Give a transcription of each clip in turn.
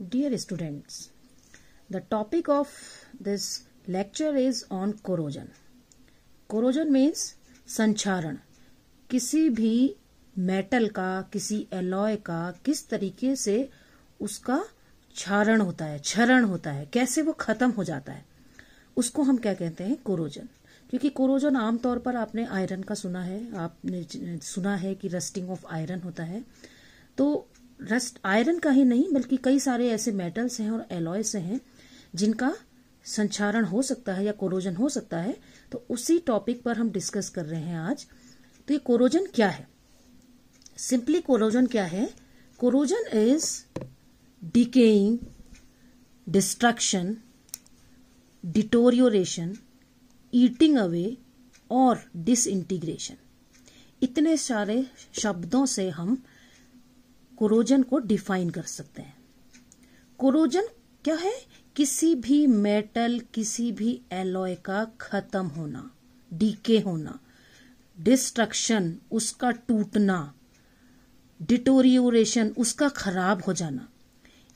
dear students, the topic of this lecture is on corrosion corrosion means संचारण किसी भी metal का किसी एलॉय का किस तरीके से उसका क्षारण होता है क्षरण होता है कैसे वो खत्म हो जाता है उसको हम क्या कहते हैं कोरोजन क्योंकि कोरोजन आमतौर पर आपने आयरन का सुना है आपने सुना है कि रस्टिंग ऑफ आयरन होता है तो रस्ट आयरन का ही नहीं बल्कि कई सारे ऐसे मेटल्स हैं और एलॉयस हैं जिनका संचारण हो सकता है या कोरोजन हो सकता है तो उसी टॉपिक पर हम डिस्कस कर रहे हैं आज तो ये कोरोजन क्या है सिंपली कोरोजन क्या है corrosion is decaying destruction deterioration eating away और डिसइंटीग्रेशन इतने सारे शब्दों से हम कोरोजन को डिफाइन कर सकते हैं कोरोजन क्या है किसी भी मेटल किसी भी एलॉय का खत्म होना डीके होना डिस्ट्रक्शन उसका टूटना डिटोरियोरेशन उसका खराब हो जाना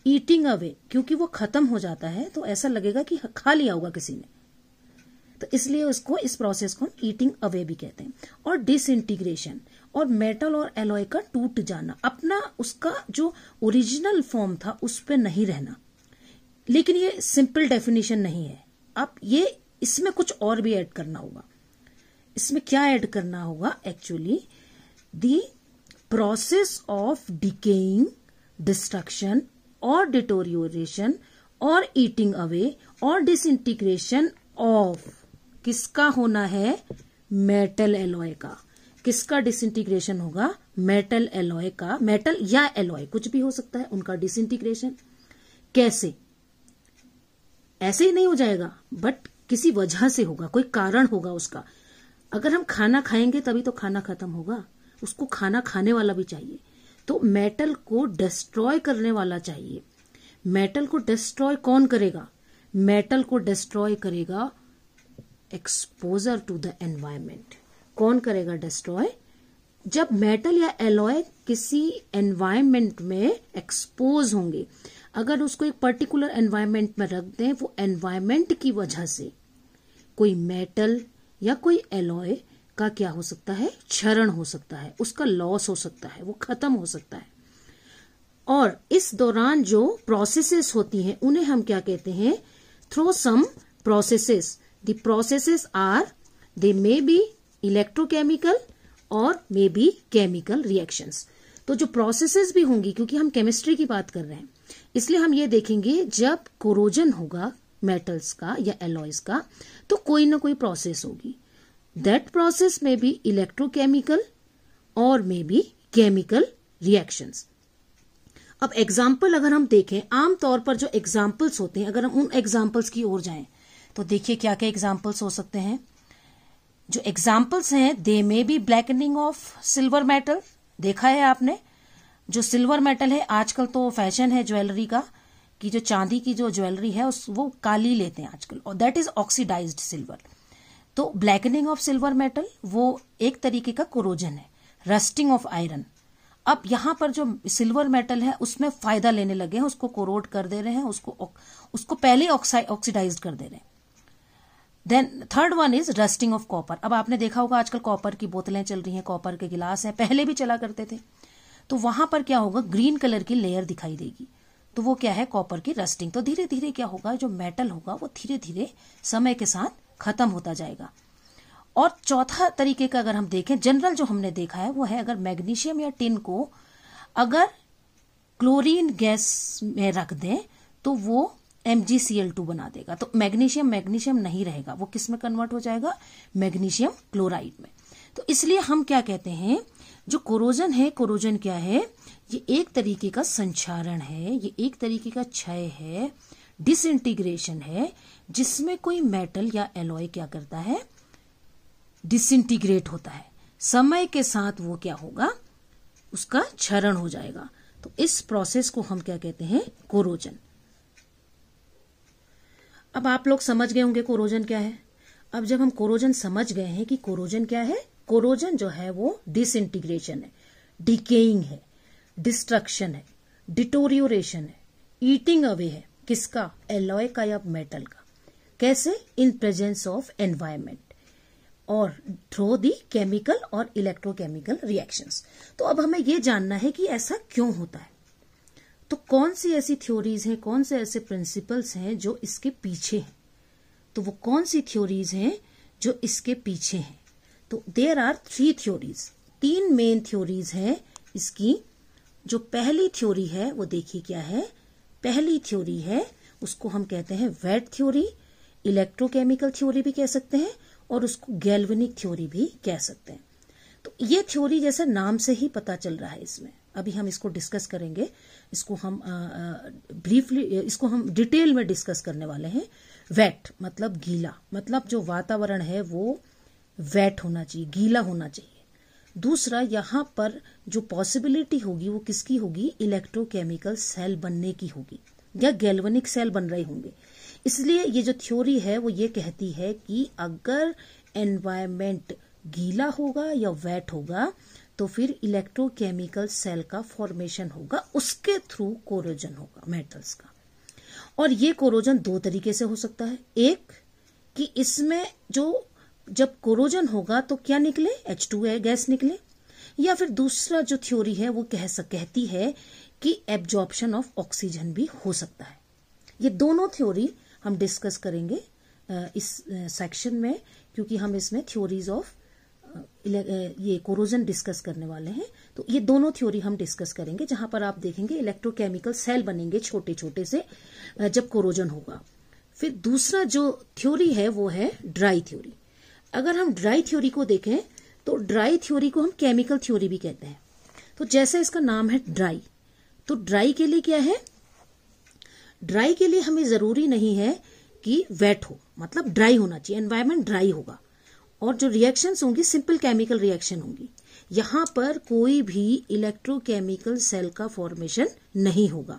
ईटिंग अवे क्योंकि वो खत्म हो जाता है तो ऐसा लगेगा कि खा लिया होगा किसी ने तो इसलिए उसको इस प्रोसेस को ईटिंग अवे भी कहते हैं और डिसइंटीग्रेशन और मेटल और एलोय का टूट जाना अपना उसका जो ओरिजिनल फॉर्म था उस पर नहीं रहना लेकिन ये सिंपल डेफिनेशन नहीं है आप ये इसमें कुछ और भी ऐड करना होगा इसमें क्या ऐड करना होगा actually the process of decaying destruction और डिटोरियोरेशन और ईटिंग अवे और डिसइंटीग्रेशन ऑफ किसका होना है मेटल एलोय का किसका डिसइंटीग्रेशन होगा मेटल एलॉय का मेटल या एलॉय कुछ भी हो सकता है उनका डिसइंटीग्रेशन कैसे ऐसे ही नहीं हो जाएगा बट किसी वजह से होगा कोई कारण होगा उसका अगर हम खाना खाएंगे तभी तो खाना खत्म होगा उसको खाना खाने वाला भी चाहिए तो मेटल को डिस्ट्रॉय करने वाला चाहिए मेटल को डिस्ट्रॉय कौन करेगा मेटल को डिस्ट्रॉय करेगा एक्सपोजर टू द एनवायरमेंट कौन करेगा डिस्ट्रॉय जब मेटल या एलॉय किसी एनवायरमेंट में एक्सपोज होंगे अगर उसको एक पर्टिकुलर एनवायरमेंट में रख दें वो एनवायरमेंट की वजह से कोई मेटल या कोई एलॉय का क्या हो सकता है क्षरण हो सकता है उसका लॉस हो सकता है वो खत्म हो सकता है और इस दौरान जो प्रोसेसेस होती हैं उन्हें हम क्या कहते हैं through some processes the processes are they may be electrochemical और मे बी केमिकल रिएक्शंस तो जो प्रोसेसेस भी होंगी क्योंकि हम केमिस्ट्री की बात कर रहे हैं इसलिए हम ये देखेंगे जब कोरोजन होगा मेटल्स का या एलॉयस का तो कोई ना कोई प्रोसेस होगी दैट प्रोसेस में भी इलेक्ट्रोकेमिकल और मे बी केमिकल रिएक्शंस अब एग्जाम्पल अगर हम देखें आमतौर पर जो एग्जाम्पल्स होते हैं अगर हम उन एग्जाम्पल्स की ओर जाएं तो देखिए क्या क्या एग्जाम्पल्स हो सकते हैं जो एग्जाम्पल्स हैं they may be blackening of silver metal देखा है आपने जो सिल्वर मेटल है आजकल तो फैशन है ज्वेलरी का कि जो चांदी की जो ज्वेलरी है उस वो काली लेते हैं आजकल और दैट इज ऑक्सीडाइज्ड सिल्वर तो ब्लैकनिंग ऑफ सिल्वर मेटल वो एक तरीके का कोरोजन है रस्टिंग ऑफ आयरन अब यहां पर जो सिल्वर मेटल है उसमें फायदा लेने लगे हैं उसको कोरोड कर दे रहे हैं उसको उसको पहले ऑक्सीडाइज कर दे रहे हैं then third one is rusting of copper अब आपने देखा होगा आजकल कॉपर की बोतलें चल रही हैं कॉपर के गिलास हैं पहले भी चला करते थे तो वहां पर क्या होगा ग्रीन कलर की लेयर दिखाई देगी तो वो क्या है कॉपर की रस्टिंग तो धीरे धीरे क्या होगा जो मेटल होगा वो धीरे धीरे समय के साथ खत्म होता जाएगा और चौथा तरीके का अगर हम देखें जनरल जो हमने देखा है वो है अगर मैग्नीशियम या टिन को अगर क्लोरीन गैस में रख दें तो वो MgCl2 बना देगा तो मैग्नीशियम मैग्नीशियम नहीं रहेगा वो किस में कन्वर्ट हो जाएगा मैग्नीशियम क्लोराइड में तो इसलिए हम क्या कहते हैं जो कोरोजन है कोरोजन क्या है ये एक तरीके का संचारण है ये एक तरीके का क्षय है डिसइंटीग्रेशन है जिसमें कोई मेटल या एलॉय क्या करता है डिसइंटीग्रेट होता है समय के साथ वो क्या होगा उसका क्षरण हो जाएगा तो इस प्रोसेस को हम क्या कहते हैं कोरोजन अब आप लोग समझ गए होंगे कोरोजन क्या है अब जब हम कोरोजन समझ गए हैं कि कोरोजन क्या है कोरोजन जो है वो डिसइंटीग्रेशन है डिकेइंग है डिस्ट्रक्शन है डिटोरियोरेशन है ईटिंग अवे है किसका एलॉय का या मेटल का कैसे इन प्रेजेंस ऑफ एनवायरमेंट और थ्रो दी केमिकल और इलेक्ट्रोकेमिकल रिएक्शंस तो अब हमें यह जानना है कि ऐसा क्यों होता है तो कौन सी ऐसी थ्योरीज हैं कौन से ऐसे प्रिंसिपल्स हैं जो इसके पीछे हैं तो वो कौन सी थ्योरीज हैं जो इसके पीछे हैं तो देर आर थ्री थ्योरीज तीन मेन थ्योरीज हैं इसकी जो पहली थ्योरी है वो देखिए क्या है पहली थ्योरी है उसको हम कहते हैं वेट थ्योरी इलेक्ट्रोकेमिकल थ्योरी भी कह सकते हैं और उसको गैल्वनिक थ्योरी भी कह सकते हैं ये थ्योरी जैसे नाम से ही पता चल रहा है इसमें अभी हम इसको डिस्कस करेंगे इसको हम ब्रीफली इसको हम डिटेल में डिस्कस करने वाले हैं वेट मतलब गीला मतलब जो वातावरण है वो वेट होना चाहिए गीला होना चाहिए दूसरा यहाँ पर जो पॉसिबिलिटी होगी वो किसकी होगी इलेक्ट्रोकेमिकल सेल बनने की होगी या गैल्वनिक सेल बन रहे होंगे इसलिए ये जो थ्योरी है वो ये कहती है कि अगर एनवायरमेंट गीला होगा या वेट होगा तो फिर इलेक्ट्रोकेमिकल सेल का फॉर्मेशन होगा उसके थ्रू कोरोजन होगा मेटल्स का और ये कोरोजन दो तरीके से हो सकता है एक कि इसमें जो जब कोरोजन होगा तो क्या निकले एच टू गैस निकले या फिर दूसरा जो थ्योरी है वो कह सक कहती है कि एब्जॉर्प्शन ऑफ ऑक्सीजन भी हो सकता है ये दोनों थ्योरी हम डिस्कस करेंगे इस सेक्शन में क्योंकि हम इसमें थ्योरीज ऑफ ये कोरोजन डिस्कस करने वाले हैं तो ये दोनों थ्योरी हम डिस्कस करेंगे जहां पर आप देखेंगे इलेक्ट्रोकेमिकल सेल बनेंगे छोटे छोटे से जब कोरोजन होगा फिर दूसरा जो थ्योरी है वो है ड्राई थ्योरी अगर हम ड्राई थ्योरी को देखें तो ड्राई थ्योरी को हम केमिकल थ्योरी भी कहते हैं तो जैसा इसका नाम है ड्राई तो ड्राई के लिए क्या है ड्राई के लिए हमें जरूरी नहीं है कि वेट हो मतलब ड्राई होना चाहिए एनवायरमेंट ड्राई होगा और जो रिएक्शंस होंगी सिंपल केमिकल रिएक्शन होंगी यहां पर कोई भी इलेक्ट्रोकेमिकल सेल का फॉर्मेशन नहीं होगा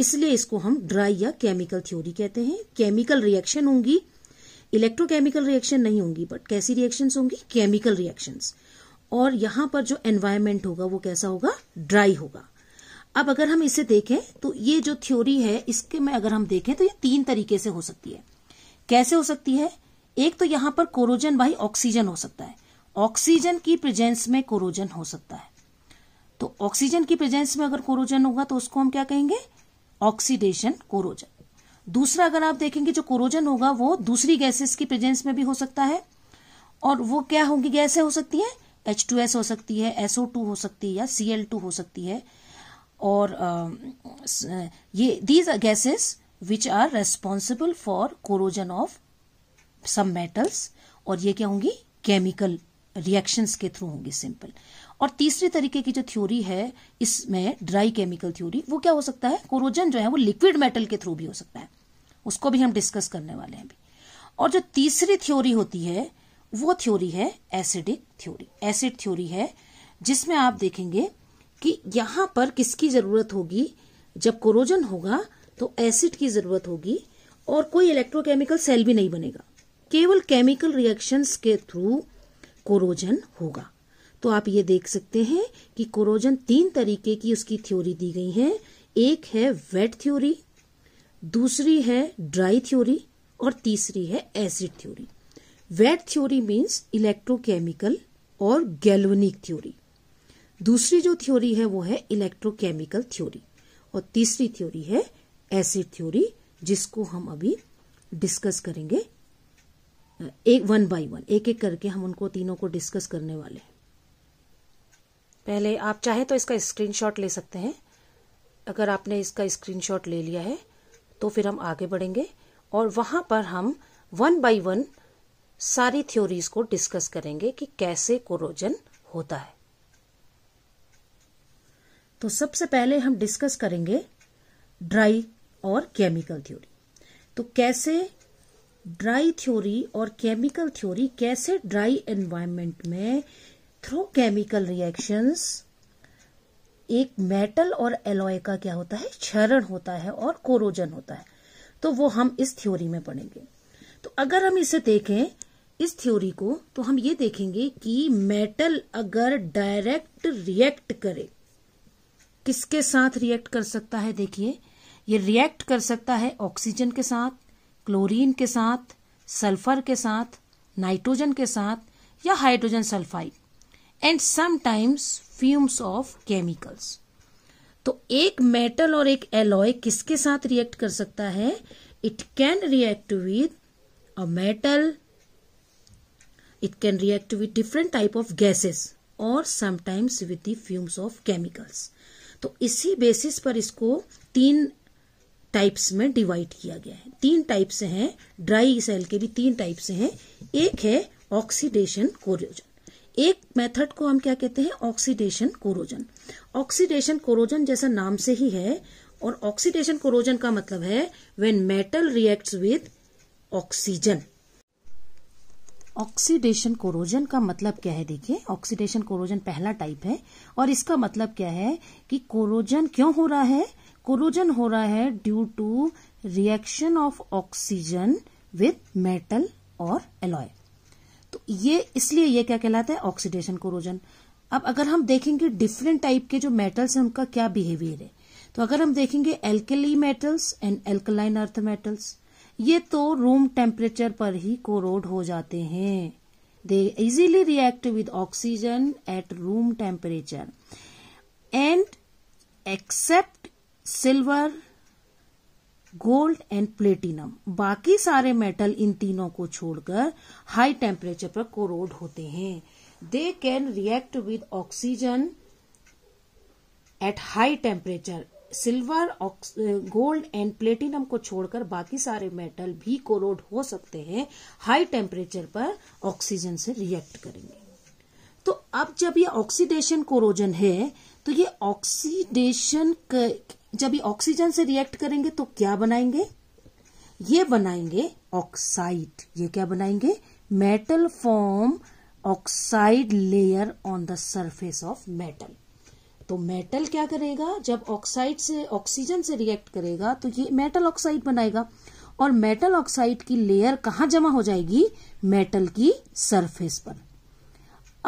इसलिए इसको हम ड्राई या केमिकल थ्योरी कहते हैं केमिकल रिएक्शन होंगी इलेक्ट्रोकेमिकल रिएक्शन नहीं होंगी बट कैसी रिएक्शन होंगी केमिकल रिएक्शन और यहां पर जो एनवायरमेंट होगा वो कैसा होगा ड्राई होगा अब अगर हम इसे देखें तो ये जो थ्योरी है इसके में अगर हम देखें तो ये तीन तरीके से हो सकती है कैसे हो सकती है एक तो यहां पर कोरोजन भाई ऑक्सीजन हो सकता है ऑक्सीजन की प्रेजेंस में कोरोजन हो सकता है तो ऑक्सीजन की प्रेजेंस में अगर कोरोजन होगा तो उसको हम क्या कहेंगे ऑक्सीडेशन कोरोजन दूसरा अगर आप देखेंगे जो कोरोजन होगा वो दूसरी गैसेस की प्रेजेंस में भी हो सकता है और वो क्या होगी गैसें हो सकती हैं एच टू एस हो सकती है एसओ टू हो सकती है या सी एल टू हो सकती है और ये these gases which are responsible for corrosion of some metals और ये क्या होंगी केमिकल रिएक्शंस के थ्रू होंगी सिंपल और तीसरी तरीके की जो थ्योरी है इसमें ड्राई केमिकल थ्योरी वो क्या हो सकता है कोरोजन जो है वो लिक्विड मेटल के थ्रू भी हो सकता है उसको भी हम डिस्कस करने वाले हैं अभी और जो तीसरी थ्योरी होती है वो थ्योरी है एसिडिक थ्योरी एसिड थ्योरी है जिसमें आप देखेंगे कि यहां पर किसकी जरूरत होगी जब कोरोजन होगा तो एसिड की जरूरत होगी और कोई इलेक्ट्रोकेमिकल सेल भी नहीं बनेगा केवल केमिकल रिएक्शंस के थ्रू कोरोजन होगा तो आप ये देख सकते हैं कि कोरोजन तीन तरीके की उसकी थ्योरी दी गई है एक है वेट थ्योरी दूसरी है ड्राई थ्योरी और तीसरी है acid theory wet theory means electrochemical और गैल्वनिक थ्योरी दूसरी जो थ्योरी है वो है इलेक्ट्रोकेमिकल थ्योरी और तीसरी थ्योरी है एसिड थ्योरी जिसको हम अभी डिस्कस करेंगे एक वन बाय वन एक एक करके हम उनको तीनों को डिस्कस करने वाले पहले आप चाहे तो इसका स्क्रीनशॉट ले सकते हैं अगर आपने इसका स्क्रीनशॉट ले लिया है तो फिर हम आगे बढ़ेंगे और वहां पर हम वन बाय वन सारी थ्योरीज को डिस्कस करेंगे कि कैसे कोरोजन होता है तो सबसे पहले हम डिस्कस करेंगे ड्राई और केमिकल थ्योरी तो कैसे ड्राई थ्योरी और केमिकल थ्योरी कैसे ड्राई एनवायरमेंट में थ्रू केमिकल रिएक्शंस एक मेटल और एलोय का क्या होता है क्षरण होता है और कोरोजन होता है तो वो हम इस थ्योरी में पढ़ेंगे तो अगर हम इसे देखें इस थ्योरी को तो हम ये देखेंगे कि मेटल अगर डायरेक्ट रिएक्ट करे किसके साथ रिएक्ट कर सकता है देखिए ये रिएक्ट कर सकता है ऑक्सीजन के साथ क्लोरीन के साथ सल्फर के साथ नाइट्रोजन के साथ या hydrogen sulphide and sometimes fumes of chemicals तो एक मेटल और एक एलॉय किसके साथ रिएक्ट कर सकता है it can react with a metal it can react with different type of gases और sometimes with the fumes of chemicals तो इसी बेसिस पर इसको तीन टाइप्स में डिवाइड किया गया है तीन टाइप्स हैं ड्राई सेल के भी तीन टाइप्स हैं एक है ऑक्सीडेशन कोरोजन एक मेथड को हम क्या कहते हैं ऑक्सीडेशन कोरोजन ऑक्सीडेशन कोरोजन जैसा नाम से ही है और ऑक्सीडेशन कोरोजन का मतलब है when metal reacts with oxygen oxidation corrosion का मतलब क्या है देखिए ऑक्सीडेशन कोरोजन पहला टाइप है और इसका मतलब क्या है कि कोरोजन क्यों हो रहा है कोरोजन हो रहा है due to reaction of oxygen with metal और एलॉय तो ये इसलिए ये क्या कहलाता है ऑक्सीडेशन कोरोजन अब अगर हम देखेंगे डिफरेंट टाइप के जो मेटल्स हैं उनका क्या बिहेवियर है तो अगर हम देखेंगे alkali metals and alkaline earth metals ये तो रूम टेम्परेचर पर ही कोरोड हो जाते हैं they easily react with oxygen at room temperature and except silver gold and platinum बाकी सारे मेटल इन तीनों को छोड़कर हाई टेम्परेचर पर कोरोड होते हैं they can react with oxygen at high temperature silver gold and platinum को छोड़कर बाकी सारे मेटल भी कोरोड हो सकते हैं हाई टेम्परेचर पर ऑक्सीजन से रिएक्ट करेंगे तो अब जब ये ऑक्सीडेशन कोरोजन है तो ये ऑक्सीडेशन जब ये ऑक्सीजन से रिएक्ट करेंगे तो क्या बनाएंगे ये बनाएंगे ऑक्साइड ये क्या बनाएंगे metal form oxide layer on the surface of metal तो मेटल क्या करेगा जब ऑक्साइड से ऑक्सीजन से रिएक्ट करेगा तो ये मेटल ऑक्साइड बनाएगा और मेटल ऑक्साइड की लेयर कहां जमा हो जाएगी मेटल की सरफेस पर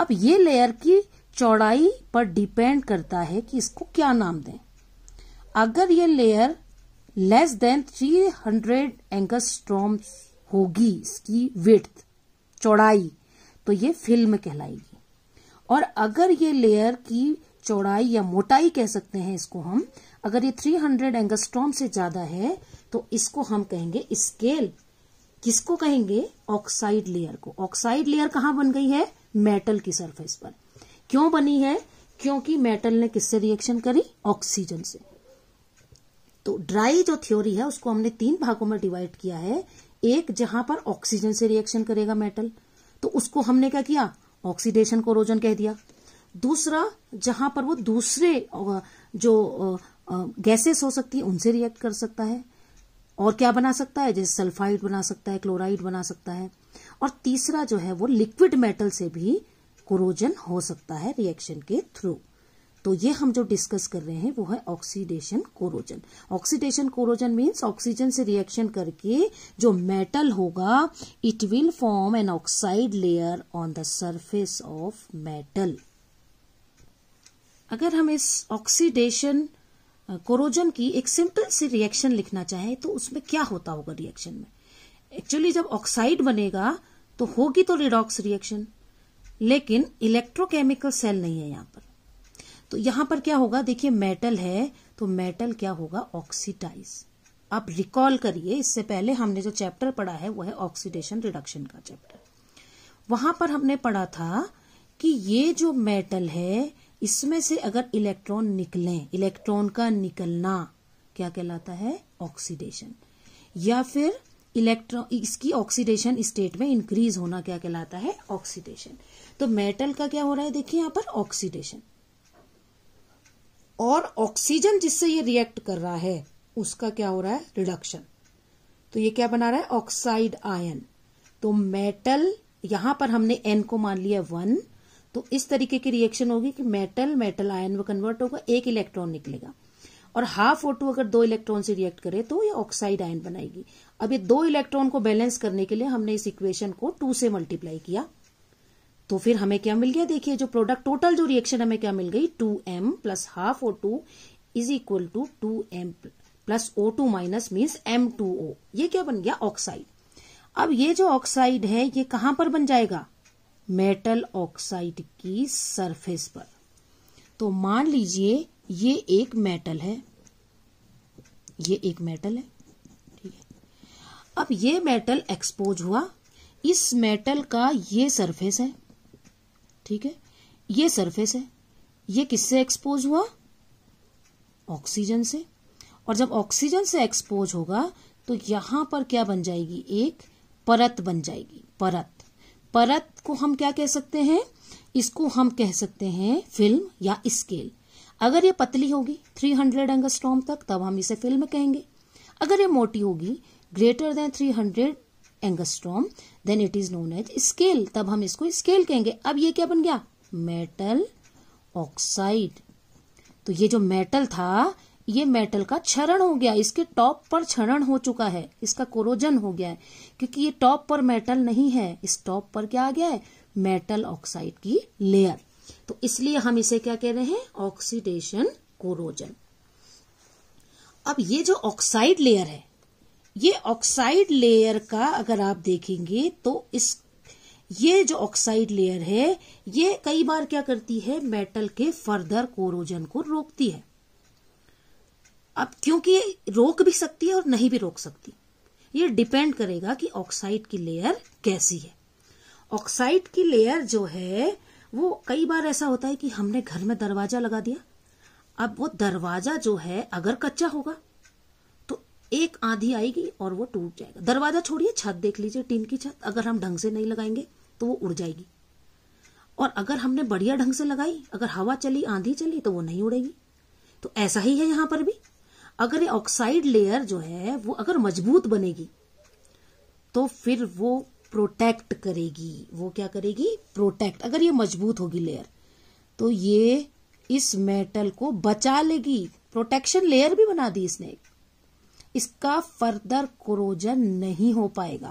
अब ये लेयर की चौड़ाई पर डिपेंड करता है कि इसको क्या नाम दें अगर ये layer less than 300 angstrom होगी इसकी विथ चौड़ाई तो ये फिल्म कहलाएगी और अगर ये लेयर की चौड़ाई या मोटाई कह सकते हैं इसको हम अगर ये 300 हंड्रेड एंगस्ट्रॉम से ज्यादा है तो इसको हम कहेंगे स्केल किसको कहेंगे ऑक्साइड लेयर को ऑक्साइड लेयर कहां बन गई है मेटल की सरफेस पर क्यों बनी है क्योंकि मेटल ने किससे रिएक्शन करी ऑक्सीजन से तो ड्राई जो थ्योरी है उसको हमने तीन भागों में डिवाइड किया है एक जहां पर ऑक्सीजन से रिएक्शन करेगा मेटल तो उसको हमने क्या किया ऑक्सीडेशन कोरोजन कह दिया दूसरा जहां पर वो दूसरे जो गैसेस हो सकती है उनसे रिएक्ट कर सकता है और क्या बना सकता है जैसे सल्फाइड बना सकता है क्लोराइड बना सकता है और तीसरा जो है वो लिक्विड मेटल से भी कोरोजन हो सकता है रिएक्शन के थ्रू तो ये हम जो डिस्कस कर रहे हैं वो है oxidation corrosion oxidation corrosion means oxygen से रिएक्शन करके जो मेटल होगा it will form an oxide layer on the surface of metal अगर हम इस ऑक्सीडेशन कोरोजन की एक सिंपल सी रिएक्शन लिखना चाहे तो उसमें क्या होता होगा रिएक्शन में एक्चुअली जब ऑक्साइड बनेगा तो होगी तो रिडॉक्स रिएक्शन लेकिन इलेक्ट्रोकेमिकल सेल नहीं है यहां पर तो यहां पर क्या होगा देखिए मेटल है तो मेटल क्या होगा ऑक्सीडाइज आप रिकॉल करिए इससे पहले हमने जो चैप्टर पढ़ा है वो है ऑक्सीडेशन रिडक्शन का चैप्टर वहां पर हमने पढ़ा था कि ये जो मेटल है इसमें से अगर इलेक्ट्रॉन निकले इलेक्ट्रॉन का निकलना क्या कहलाता है ऑक्सीडेशन या फिर इलेक्ट्रॉन इसकी ऑक्सीडेशन स्टेट में इंक्रीज होना क्या कहलाता है ऑक्सीडेशन तो मेटल का क्या हो रहा है देखिए यहां पर ऑक्सीडेशन और ऑक्सीजन जिससे ये रिएक्ट कर रहा है उसका क्या हो रहा है रिडक्शन तो ये क्या बना रहा है ऑक्साइड आयन तो मेटल यहां पर हमने एन को मान लिया वन तो इस तरीके की रिएक्शन होगी कि मेटल मेटल आयन में कन्वर्ट होगा एक इलेक्ट्रॉन निकलेगा और हाफ ओ टू अगर दो इलेक्ट्रॉन से रिएक्ट करे तो ये ऑक्साइड आयन बनाएगी अब ये दो इलेक्ट्रॉन को बैलेंस करने के लिए हमने इस इक्वेशन को टू से मल्टीप्लाई किया तो फिर हमें क्या मिल गया देखिए जो प्रोडक्ट टोटल जो रिएक्शन हमें क्या मिल गई two M plus half O two is equal to two M plus O two minus means M two O ये क्या बन गया ऑक्साइड अब ये जो ऑक्साइड है ये कहां पर बन जाएगा मेटल ऑक्साइड की सरफेस पर तो मान लीजिए ये एक मेटल है ये एक मेटल है ठीक है अब ये मेटल एक्सपोज हुआ इस मेटल का ये सरफेस है ठीक है ये सरफेस है ये किससे एक्सपोज हुआ ऑक्सीजन से और जब ऑक्सीजन से एक्सपोज होगा तो यहां पर क्या बन जाएगी एक परत बन जाएगी परत परत को हम क्या कह सकते हैं इसको हम कह सकते हैं फिल्म या स्केल अगर ये पतली होगी 300 हंड्रेड एंगस्ट्रॉम तक तब हम इसे फिल्म कहेंगे अगर ये मोटी होगी greater than 300 hundred angstrom then it is known as scale तब हम इसको स्केल कहेंगे अब ये क्या बन गया मेटल ऑक्साइड तो ये जो मेटल था ये मेटल का क्षरण हो गया इसके टॉप पर क्षरण हो चुका है इसका कोरोजन हो गया है क्योंकि ये टॉप पर मेटल नहीं है इस टॉप पर क्या आ गया है मेटल ऑक्साइड की लेयर तो इसलिए हम इसे क्या कह रहे हैं ऑक्सीडेशन कोरोजन अब ये जो ऑक्साइड लेयर है ये ऑक्साइड लेयर का अगर आप देखेंगे तो इस ये जो ऑक्साइड लेयर है ये कई बार क्या करती है मेटल के फर्दर कोरोजन को रोकती है अब क्योंकि रोक भी सकती है और नहीं भी रोक सकती ये डिपेंड करेगा कि ऑक्साइड की लेयर कैसी है ऑक्साइड की लेयर जो है वो कई बार ऐसा होता है कि हमने घर में दरवाजा लगा दिया अब वो दरवाजा जो है अगर कच्चा होगा एक आंधी आएगी और वो टूट जाएगा दरवाजा छोड़िए छत देख लीजिए टीन की छत अगर हम ढंग से नहीं लगाएंगे तो वो उड़ जाएगी और अगर हमने बढ़िया ढंग से लगाई अगर हवा चली आंधी चली तो वो नहीं उड़ेगी तो ऐसा ही है यहां पर भी अगर ये ऑक्साइड लेयर जो है वो अगर मजबूत बनेगी तो फिर वो प्रोटेक्ट करेगी वो क्या करेगी प्रोटेक्ट अगर ये मजबूत होगी लेयर तो ये इस मेटल को बचा लेगी प्रोटेक्शन लेयर भी बना दी इसने एक इसका फर्दर क्रोजन नहीं हो पाएगा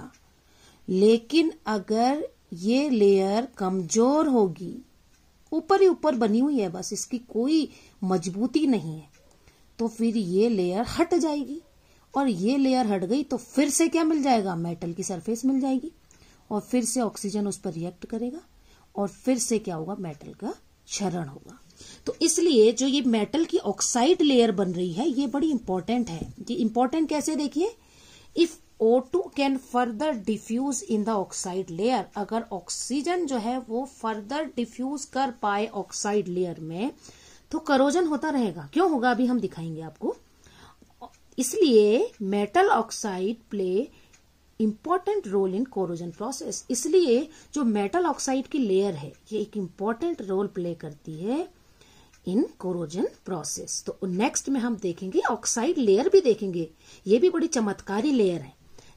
लेकिन अगर ये लेयर कमजोर होगी ऊपर ही ऊपर बनी हुई है बस इसकी कोई मजबूती नहीं है तो फिर ये लेयर हट जाएगी और ये लेयर हट गई तो फिर से क्या मिल जाएगा मेटल की सरफेस मिल जाएगी और फिर से ऑक्सीजन उस पर रिएक्ट करेगा और फिर से क्या होगा मेटल का क्षरण होगा तो इसलिए जो ये मेटल की ऑक्साइड लेयर बन रही है ये बड़ी इंपॉर्टेंट है ये इंपॉर्टेंट कैसे देखिए if O2 two can further diffuse in the oxide layer अगर ऑक्सीजन जो है वो फर्दर डिफ्यूज कर पाए ऑक्साइड लेयर में तो करोजन होता रहेगा क्यों होगा अभी हम दिखाएंगे आपको इसलिए metal oxide play important role in corrosion process इसलिए जो मेटल ऑक्साइड की लेयर है ये एक इम्पॉर्टेंट रोल प्ले करती है इन कोरोजन प्रोसेस तो नेक्स्ट में हम देखेंगे ऑक्साइड लेयर भी देखेंगे ये भी बड़ी चमत्कारी लेयर है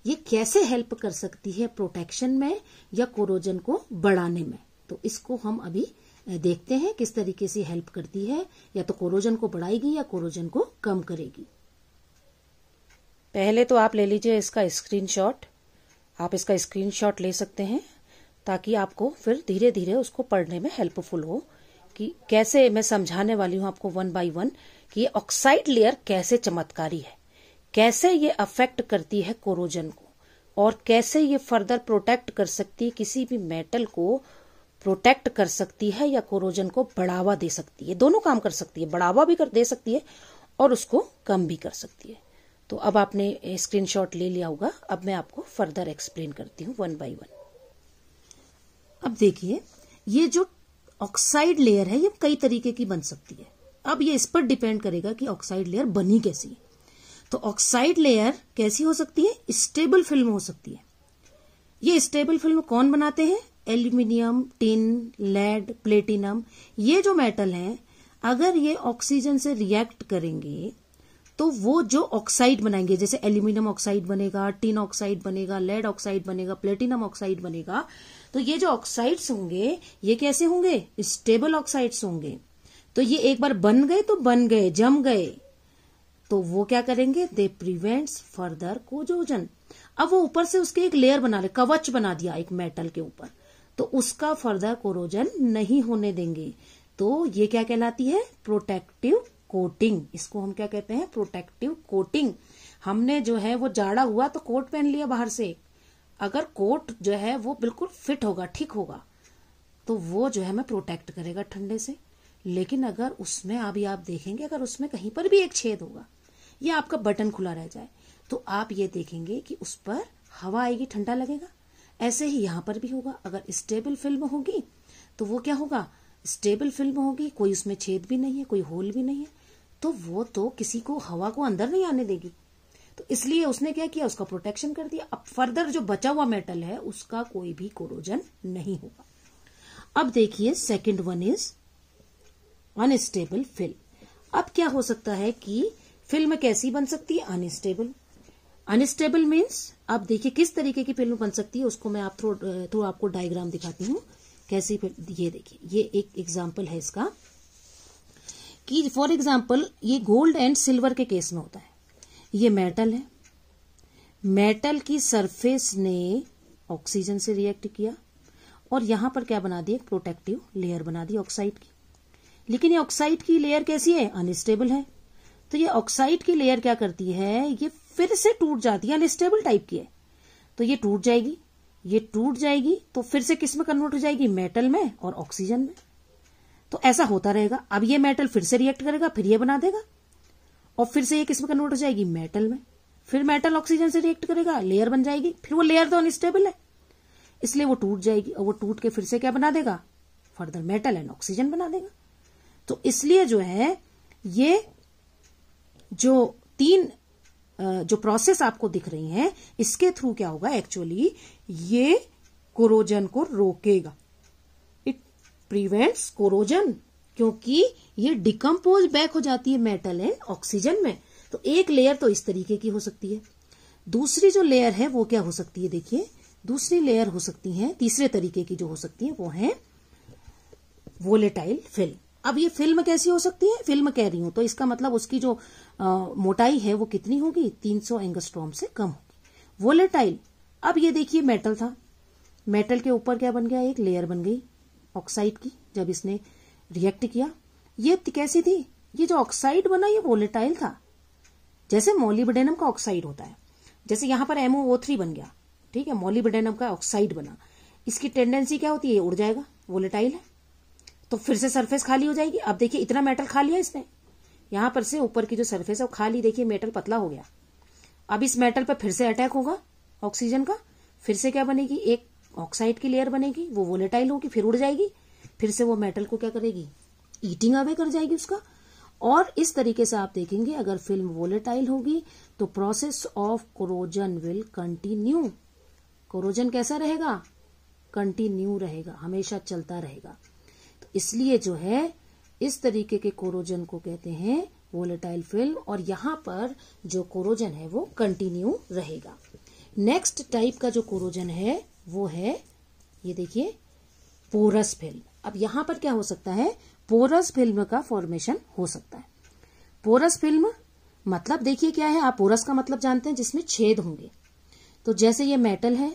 ये कैसे हेल्प कर सकती है प्रोटेक्शन में या कोरोजन को बढ़ाने में तो इसको हम अभी देखते हैं किस तरीके से हेल्प करती है या तो कोरोजन को बढ़ाएगी या कोरोजन को कम करेगी पहले तो आप ले लीजिए इसका स्क्रीनशॉट आप इसका स्क्रीनशॉट ले सकते हैं ताकि आपको फिर धीरे धीरे उसको पढ़ने में हेल्पफुल हो कि कैसे मैं समझाने वाली हूं आपको वन बाय वन कि ये ऑक्साइड लेयर कैसे चमत्कारी है कैसे ये अफेक्ट करती है कोरोजन को और कैसे ये फर्दर प्रोटेक्ट कर सकती है किसी भी मेटल को प्रोटेक्ट कर सकती है या कोरोजन को बढ़ावा दे सकती है दोनों काम कर सकती है बढ़ावा भी कर दे सकती है और उसको कम भी कर सकती है तो अब आपने स्क्रीनशॉट ले लिया होगा अब मैं आपको फर्दर एक्सप्लेन करती हूँ वन बाय वन अब देखिए ये जो ऑक्साइड लेयर है ये कई तरीके की बन सकती है अब ये इस पर डिपेंड करेगा कि ऑक्साइड लेयर बनी कैसी है तो ऑक्साइड लेयर कैसी हो सकती है स्टेबल फिल्म हो सकती है ये स्टेबल फिल्म कौन बनाते हैं एल्यूमिनियम टिन लेड प्लेटिनम ये जो मेटल हैं अगर ये ऑक्सीजन से रिएक्ट करेंगे तो वो जो ऑक्साइड बनाएंगे जैसे एल्यूमिनियम ऑक्साइड बनेगा टिन ऑक्साइड बनेगा लेड ऑक्साइड बनेगा प्लेटिनम ऑक्साइड बनेगा तो ये जो ऑक्साइड्स होंगे ये कैसे होंगे स्टेबल ऑक्साइड्स होंगे तो ये एक बार बन गए तो बन गए जम गए तो वो क्या करेंगे दे प्रिवेंट्स फर्दर कोजोजन अब वो ऊपर से उसके एक लेयर बना ले कवच बना दिया एक मेटल के ऊपर तो उसका फर्दर कोरोजन नहीं होने देंगे तो ये क्या कहलाती है प्रोटेक्टिव कोटिंग इसको हम क्या कहते हैं प्रोटेक्टिव कोटिंग हमने जो है वो जाड़ा हुआ तो कोट पहन लिया बाहर से अगर कोट जो है वो बिल्कुल फिट होगा ठीक होगा तो वो जो है हमें प्रोटेक्ट करेगा ठंडे से लेकिन अगर उसमें अभी आप देखेंगे अगर उसमें कहीं पर भी एक छेद होगा या आपका बटन खुला रह जाए तो आप ये देखेंगे कि उस पर हवा आएगी ठंडा लगेगा ऐसे ही यहां पर भी होगा अगर स्टेबल फिल्म होगी तो वो क्या होगा स्टेबल फिल्म होगी कोई उसमें छेद भी नहीं है कोई होल भी नहीं है तो वो तो किसी को हवा को अंदर नहीं आने देगी तो इसलिए उसने क्या किया उसका प्रोटेक्शन कर दिया अब फर्दर जो बचा हुआ मेटल है उसका कोई भी कोरोजन नहीं होगा अब देखिए second one is unstable film अब क्या हो सकता है कि फिल्म कैसी बन सकती है अनस्टेबल अनस्टेबल मीन्स अब देखिए किस तरीके की फिल्म बन सकती है उसको मैं आप थोड़ा थ्रो आपको डायग्राम दिखाती हूँ कैसी ये देखिए ये एक एग्जाम्पल है इसका कि फॉर एग्जाम्पल ये गोल्ड एंड सिल्वर के केस में होता है ये मेटल है मेटल की सरफेस ने ऑक्सीजन से रिएक्ट किया और यहां पर क्या बना दी एक प्रोटेक्टिव लेयर बना दी ऑक्साइड की लेकिन ये ऑक्साइड की लेयर कैसी है अनस्टेबल है तो ये ऑक्साइड की लेयर क्या करती है ये फिर से टूट जाती है अनस्टेबल टाइप की है तो ये टूट जाएगी ये टूट जाएगी तो फिर से किस में कन्वर्ट हो जाएगी मेटल में और ऑक्सीजन में तो ऐसा होता रहेगा अब ये मेटल फिर से रिएक्ट करेगा फिर ये बना देगा और फिर से ये किसमें कन्वर्ट हो जाएगी मेटल में फिर मेटल ऑक्सीजन से रिएक्ट करेगा लेयर बन जाएगी फिर वो लेयर तो अनस्टेबल है इसलिए वो टूट जाएगी और वो टूट के फिर से क्या बना देगा फर्दर मेटल एंड ऑक्सीजन बना देगा तो इसलिए जो है ये जो तीन जो प्रोसेस आपको दिख रही हैं इसके थ्रू क्या होगा एक्चुअली ये कोरोजन को रोकेगा इट प्रिवेंट्स कोरोजन क्योंकि ये डिकम्पोज बैक हो जाती है मेटल एंड ऑक्सीजन में तो एक लेयर तो इस तरीके की हो सकती है दूसरी जो लेयर है वो क्या हो सकती है देखिए दूसरी लेयर हो सकती है तीसरे तरीके की जो हो सकती है वो है वोलेटाइल फिल्म अब ये फिल्म कैसी हो सकती है फिल्म कह रही हूं तो इसका मतलब उसकी जो आ, मोटाई है वो कितनी होगी 300 सौ एंगस्ट्रॉम से कम होगी वोलेटाइल अब ये देखिए मेटल था मेटल के ऊपर क्या बन गया एक लेयर बन गई ऑक्साइड की जब इसने रिएक्ट किया ये कैसी थी ये जो ऑक्साइड बना ये वोलेटाइल था जैसे मोलिबेनम का ऑक्साइड होता है जैसे यहां पर एमओ थ्री बन गया ठीक है मोलिबेनम का ऑक्साइड बना इसकी टेंडेंसी क्या होती है उड़ जाएगा वोलेटाइल है तो फिर से सरफेस खाली हो जाएगी अब देखिए इतना मेटल खा लिया इसने यहां पर से ऊपर की जो सरफेस है वो खाली देखिए मेटल पतला हो गया अब इस मेटल पर फिर से अटैक होगा ऑक्सीजन का फिर से क्या बनेगी एक ऑक्साइड की लेयर बनेगी वो वोलेटाइल होगी फिर उड़ जाएगी फिर से वो मेटल को क्या करेगी ईटिंग अवे कर जाएगी उसका और इस तरीके से आप देखेंगे अगर फिल्म वोलेटाइल होगी तो process of corrosion will continue corrosion कैसा रहेगा कंटिन्यू रहेगा हमेशा चलता रहेगा तो इसलिए जो है इस तरीके के कोरोजन को कहते हैं वोलेटाइल फिल्म और यहां पर जो कोरोजन है वो कंटिन्यू रहेगा नेक्स्ट टाइप का जो कोरोजन है वो है ये देखिए पोरस फिल्म अब यहां पर क्या हो सकता है पोरस फिल्म का फॉर्मेशन हो सकता है पोरस फिल्म मतलब देखिए क्या है आप पोरस का मतलब जानते हैं जिसमें छेद होंगे तो जैसे ये मेटल है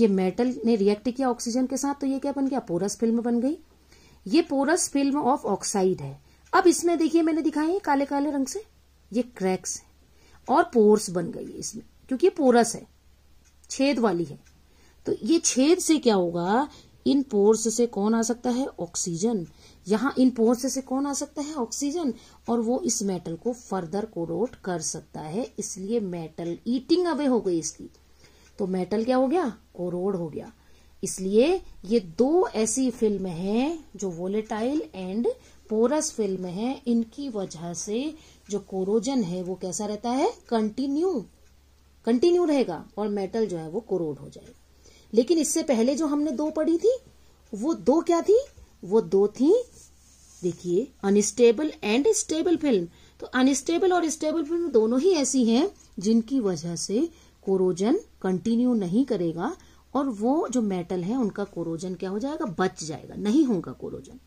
ये मेटल ने रिएक्ट किया ऑक्सीजन के साथ तो ये क्या बन गया पोरस फिल्म बन गई ये पोरस फिल्म ऑफ ऑक्साइड है अब इसमें देखिए मैंने दिखाई है काले काले रंग से ये क्रैक्स है और पोर्स बन गई है इसमें क्योंकि ये पोरस है छेद वाली है तो ये छेद से क्या होगा इन पोर्स से कौन आ सकता है ऑक्सीजन यहाँ इन पोर्स से कौन आ सकता है ऑक्सीजन और वो इस मेटल को फर्दर कोरोट कर सकता है इसलिए मेटल ईटिंग अवे हो गई इसकी तो मेटल क्या हो गया कोरोड हो गया इसलिए ये दो ऐसी फिल्म हैं जो वोलेटाइल एंड पोरस फिल्म है इनकी वजह से जो कोरोजन है वो कैसा रहता है कंटिन्यू कंटिन्यू रहेगा और मेटल जो है वो कोरोड हो जाएगा लेकिन इससे पहले जो हमने दो पढ़ी थी वो दो क्या थी वो दो थी देखिए अनस्टेबल एंड स्टेबल फिल्म तो अनस्टेबल और स्टेबल फिल्म दोनों ही ऐसी हैं जिनकी वजह से कोरोजन कंटिन्यू नहीं करेगा और वो जो मेटल है उनका कोरोजन क्या हो जाएगा बच जाएगा नहीं होगा कोरोजन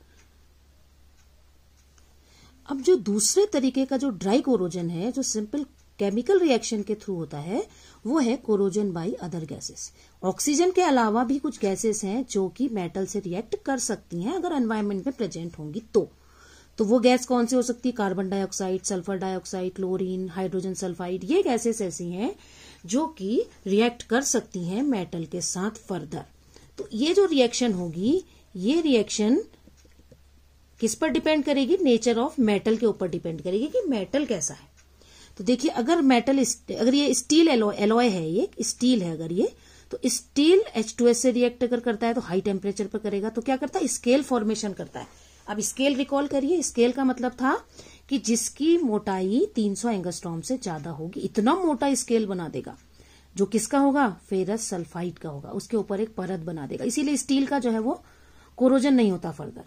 अब जो दूसरे तरीके का जो ड्राई कोरोजन है जो सिंपल केमिकल रिएक्शन के थ्रू होता है वो है corrosion by other gases oxygen के अलावा भी कुछ गैसेस हैं जो कि मेटल से रिएक्ट कर सकती हैं अगर एनवायरमेंट में प्रेजेंट होंगी तो तो वो गैस कौन सी हो सकती है carbon dioxide sulphur dioxide chlorine hydrogen sulphide ये गैसेस ऐसी हैं जो कि रिएक्ट कर सकती हैं मेटल के साथ फर्दर तो ये जो रिएक्शन होगी ये रिएक्शन किस पर डिपेंड करेगी नेचर ऑफ मेटल के ऊपर डिपेंड करेगी कि मेटल कैसा है तो देखिए अगर मेटल अगर ये स्टील एलोय एलोय है ये स्टील है अगर ये तो स्टील एच टू एस से रिएक्ट अगर करता है तो हाई टेम्परेचर पर करेगा तो क्या करता है स्केल फॉर्मेशन करता है अब स्केल रिकॉल करिए स्केल का मतलब था कि जिसकी मोटाई 300 सौ एंगस्ट्रॉम से ज्यादा होगी इतना मोटा स्केल बना देगा जो किसका होगा फेरस सल्फाइड का होगा उसके ऊपर एक परत बना देगा इसीलिए स्टील का जो है वो कोरोजन नहीं होता फर्दर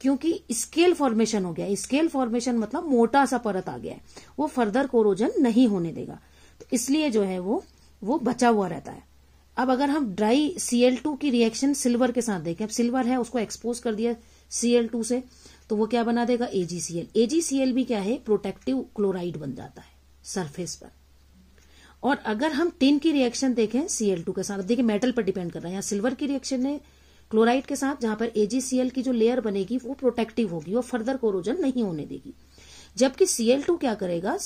क्योंकि स्केल फॉर्मेशन हो गया स्केल फॉर्मेशन मतलब मोटा सा परत आ गया है वो फर्दर कोरोजन नहीं होने देगा तो इसलिए जो है वो वो बचा हुआ रहता है अब अगर हम ड्राई टू की रिएक्शन सिल्वर के साथ देखें अब सिल्वर है उसको एक्सपोज कर दिया टू से तो वो क्या बना देगा एजीसीएल एजीसीएल भी क्या है प्रोटेक्टिव क्लोराइड बन जाता है सरफेस पर और अगर हम टिन की रिएक्शन देखें टू के साथ देखिए मेटल पर डिपेंड कर रहा है यहां सिल्वर की रिएक्शन है क्लोराइड के साथ जहां पर एजीसीएल की जो लेयर बनेगी वो प्रोटेक्टिव होगी वो फर्दर कोरोजन नहीं होने देगी जबकि टू क्या करेगा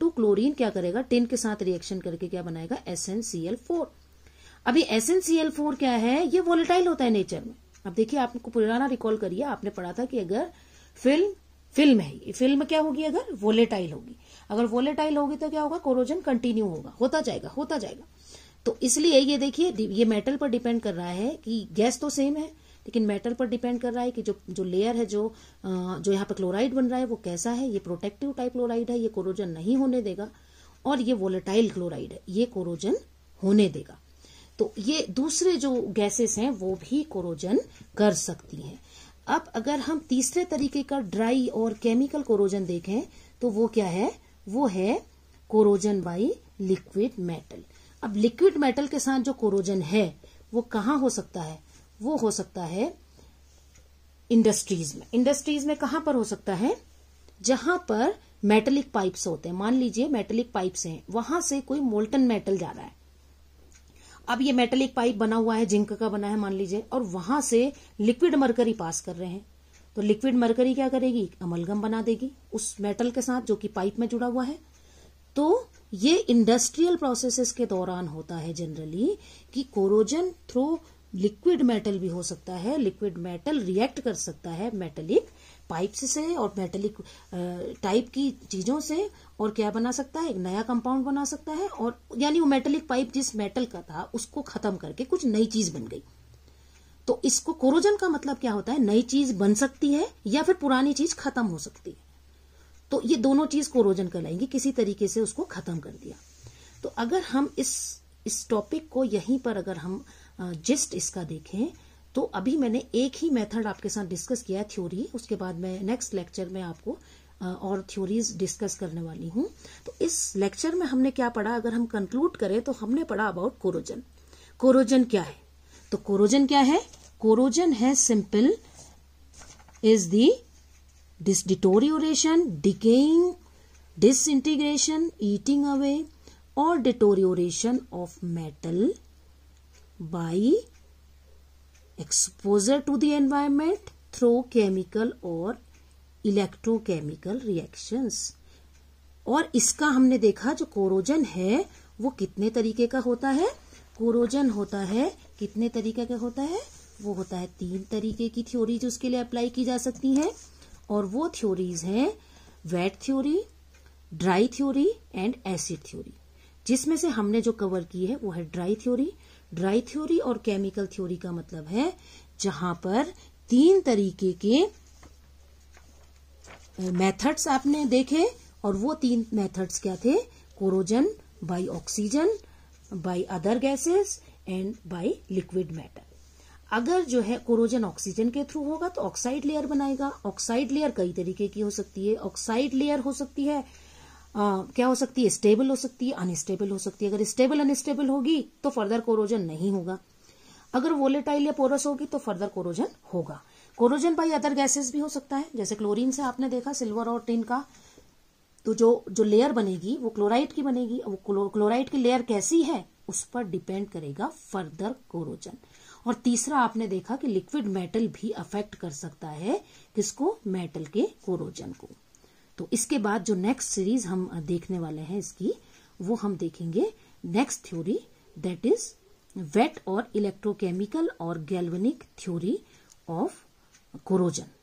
टू क्लोरीन क्या करेगा टिन के साथ रिएक्शन करके क्या बनाएगा फोर अभी फोर क्या है ये वोलेटाइल होता है नेचर में अब देखिए आपको पुराना रिकॉल करिए आपने पढ़ा था कि अगर फिल्म फिल्म है ये फिल्म क्या होगी अगर वोलेटाइल होगी अगर वोलेटाइल होगी तो क्या होगा कोरोजन कंटिन्यू होगा होता जाएगा होता जाएगा तो इसलिए ये देखिए ये मेटल पर डिपेंड कर रहा है कि गैस तो सेम है लेकिन मेटल पर डिपेंड कर रहा है कि जो जो लेयर है जो जो यहाँ पर क्लोराइड बन रहा है वो कैसा है ये प्रोटेक्टिव टाइप क्लोराइड है ये कोरोजन नहीं होने देगा और ये वोलेटाइल क्लोराइड है ये कोरोजन होने देगा तो ये दूसरे जो गैसेस हैं वो भी कोरोजन कर सकती हैं अब अगर हम तीसरे तरीके का ड्राई और केमिकल कोरोजन देखें तो वो क्या है वो है कोरोजन बाई लिक्विड मेटल अब लिक्विड मेटल के साथ जो कोरोजन है वो कहाँ हो सकता है वो हो सकता है इंडस्ट्रीज में इंडस्ट्रीज में कहाँ पर हो सकता है जहां पर मेटलिक पाइप्स होते हैं मान लीजिए मेटलिक पाइप्स हैं वहां से कोई मोल्टन मेटल जा रहा है अब ये मेटलिक पाइप बना हुआ है जिंक का बना है मान लीजिए और वहां से लिक्विड मरकरी पास कर रहे हैं तो लिक्विड मरकरी क्या करेगी अमलगम बना देगी उस मेटल के साथ जो कि पाइप में जुड़ा हुआ है तो ये इंडस्ट्रियल प्रोसेसेस के दौरान होता है जनरली कि कोरोजन थ्रू लिक्विड मेटल भी हो सकता है लिक्विड मेटल रिएक्ट कर सकता है मेटलिक पाइप्स से और मेटलिक टाइप की चीजों से और क्या बना सकता है एक नया कंपाउंड बना सकता है और यानी वो मेटलिक पाइप जिस मेटल का था उसको खत्म करके कुछ नई चीज बन गई तो इसको कोरोजन का मतलब क्या होता है नई चीज बन सकती है या फिर पुरानी चीज खत्म हो सकती है तो ये दोनों चीज कोरोजन कहलाएंगी किसी तरीके से उसको खत्म कर दिया तो अगर हम इस इस टॉपिक को यहीं पर अगर हम जिस्ट इसका देखें तो अभी मैंने एक ही मेथड आपके साथ डिस्कस किया थ्योरी उसके बाद मैं नेक्स्ट लेक्चर में आपको और थ्योरीज डिस्कस करने वाली हूं तो इस लेक्चर में हमने क्या पढ़ा अगर हम कंक्लूड करें तो हमने पढ़ा अबाउट कोरोजन कोरोजन क्या है तो कोरोजन क्या है कोरोजन है simple is the This deterioration, decaying, disintegration, eating away or deterioration of metal by exposure to the environment through chemical or electrochemical reactions और इसका हमने देखा जो कोरोजन है वो कितने तरीके का होता है कोरोजन होता है कितने तरीके का होता है वो होता है तीन तरीके की थ्योरी जो उसके लिए अप्लाई की जा सकती है और वो थ्योरीज हैं wet theory dry theory and acid theory जिसमें से हमने जो कवर की है वो है ड्राई थ्योरी ड्राई थ्योरी और केमिकल थ्योरी का मतलब है जहां पर तीन तरीके के मेथड्स आपने देखे और वो तीन मेथड्स क्या थे corrosion by oxygen by other gases and by liquid matter अगर जो है कोरोजन ऑक्सीजन के थ्रू होगा तो ऑक्साइड लेयर बनाएगा ऑक्साइड लेयर कई तरीके की हो सकती है ऑक्साइड लेयर हो सकती है आ, क्या हो सकती है स्टेबल हो सकती है अनस्टेबल हो सकती है अगर स्टेबल अनस्टेबल होगी तो फर्दर कोरोजन नहीं होगा अगर वोलेटाइल या पोरस होगी तो फर्दर कोरोजन होगा कोरोजन बाई अदर गैसेस भी हो सकता है जैसे क्लोरीन से आपने देखा सिल्वर और टिन का तो जो जो लेयर बनेगी वो क्लोराइड की बनेगी वो क्लोराइड की लेयर कैसी है उस पर डिपेंड करेगा फर्दर कोरोजन और तीसरा आपने देखा कि लिक्विड मेटल भी अफेक्ट कर सकता है किसको मेटल के कोरोजन को तो इसके बाद जो नेक्स्ट सीरीज हम देखने वाले हैं इसकी वो हम देखेंगे next theory that is wet और इलेक्ट्रोकेमिकल और गैल्वेनिक थ्योरी ऑफ कोरोजन